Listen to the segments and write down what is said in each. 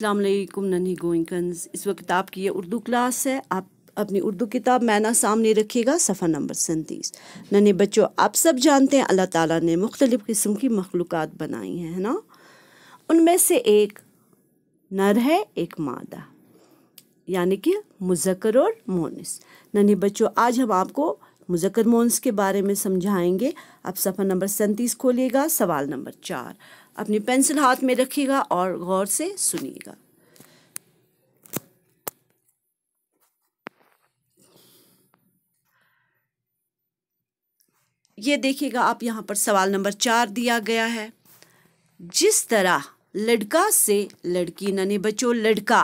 अल्लाम नन्ही गोइंकन्स इस वक्त आपकी ये उर्दू क्लास है आप अपनी उर्दू किताब मैना सामने रखिएगा सफ़ा नंबर सैंतीस नन्हे बच्चों आप सब जानते हैं अल्लाह ताला ने मुख्तलिफ़ किस्म की मखलूक बनाई हैं है ना उनमें से एक नर है एक मादा यानी कि मुजक्र और मोनस नन्हे बच्चों आज हम आपको मुजक्र मोनस के बारे में समझाएँगे आप सफ़ा नंबर सैंतीस खोलिएगा सवाल नंबर चार अपनी पेंसिल हाथ में रखिएगा और गौर से सुनिएगा ये देखिएगा आप यहाँ पर सवाल नंबर चार दिया गया है जिस तरह लड़का से लड़की नने बचो लड़का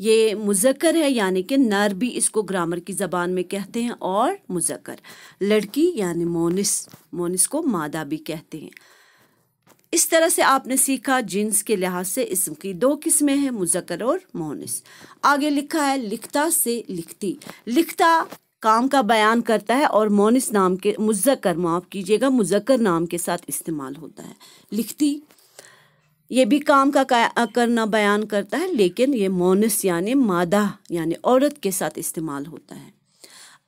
ये मुजक्कर है यानी कि नर भी इसको ग्रामर की ज़बान में कहते हैं और मुजक्कर लड़की यानी मोनिस मोनिस को मादा भी कहते हैं इस तरह से आपने सीखा जिन्स के लिहाज से इसम की दो किस्में हैं मुजक्र और मोहनस आगे लिखा है लिखता से लिखती लिखता काम का बयान करता है और मोनिस नाम के मुज़क्र माफ़ कीजिएगा मुजक्र नाम के साथ इस्तेमाल होता है लिखती ये भी काम का करना बयान करता है लेकिन ये मोनिस यानी मादा यानी औरत के साथ इस्तेमाल होता है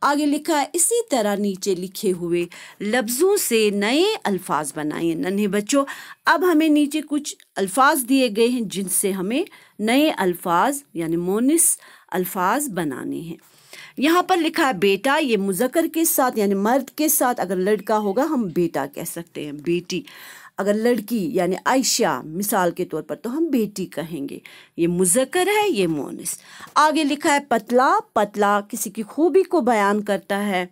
आगे लिखा है इसी तरह नीचे लिखे हुए लफ्ज़ों से नए अल्फाज बनाए नन्हे बच्चों अब हमें नीचे कुछ अल्फाज दिए गए हैं जिनसे हमें नए अल्फाज यानी मोनिस अल्फाज बनाने हैं यहाँ पर लिखा है बेटा ये मुजक्र के साथ यानी मर्द के साथ अगर लड़का होगा हम बेटा कह सकते हैं बेटी अगर लड़की यानी आयशा मिसाल के तौर पर तो हम बेटी कहेंगे ये मुजक्र है ये मोनिस आगे लिखा है पतला पतला किसी की खूबी को बयान करता है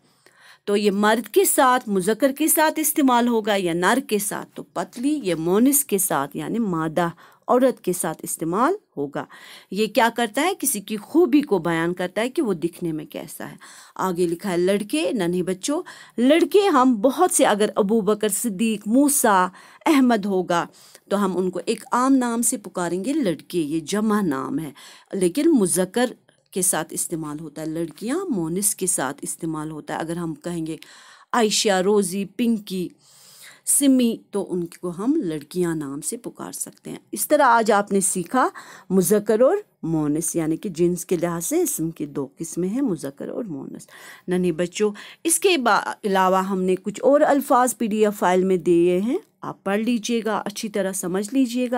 तो ये मर्द के साथ मुजक्र के साथ इस्तेमाल होगा या नर के साथ तो पतली ये मोनिस के साथ यानी मादा औरत के साथ इस्तेमाल होगा ये क्या करता है किसी की खूबी को बयान करता है कि वो दिखने में कैसा है आगे लिखा है लड़के नन्हे बच्चों लड़के हम बहुत से अगर अबू बकर सिद्दीक मूसा अहमद होगा तो हम उनको एक आम नाम से पुकारेंगे लड़के ये जमा नाम है लेकिन मुज़क्र के साथ इस्तेमाल होता है लड़कियाँ मोनिस के साथ इस्तेमाल होता है अगर हम कहेंगे आयशा रोज़ी पिंकी सिमी तो उनको हम लड़कियां नाम से पुकार सकते हैं इस तरह आज आपने सीखा मुजक्कर और मोनस यानी कि जिन्स के लिहाज से इसम की दो किस्में हैं मुजक्कर और मोनस नन्ही बच्चों इसके अलावा हमने कुछ और अल्फाज पीडीएफ फाइल में दिए हैं आप पढ़ लीजिएगा अच्छी तरह समझ लीजिएगा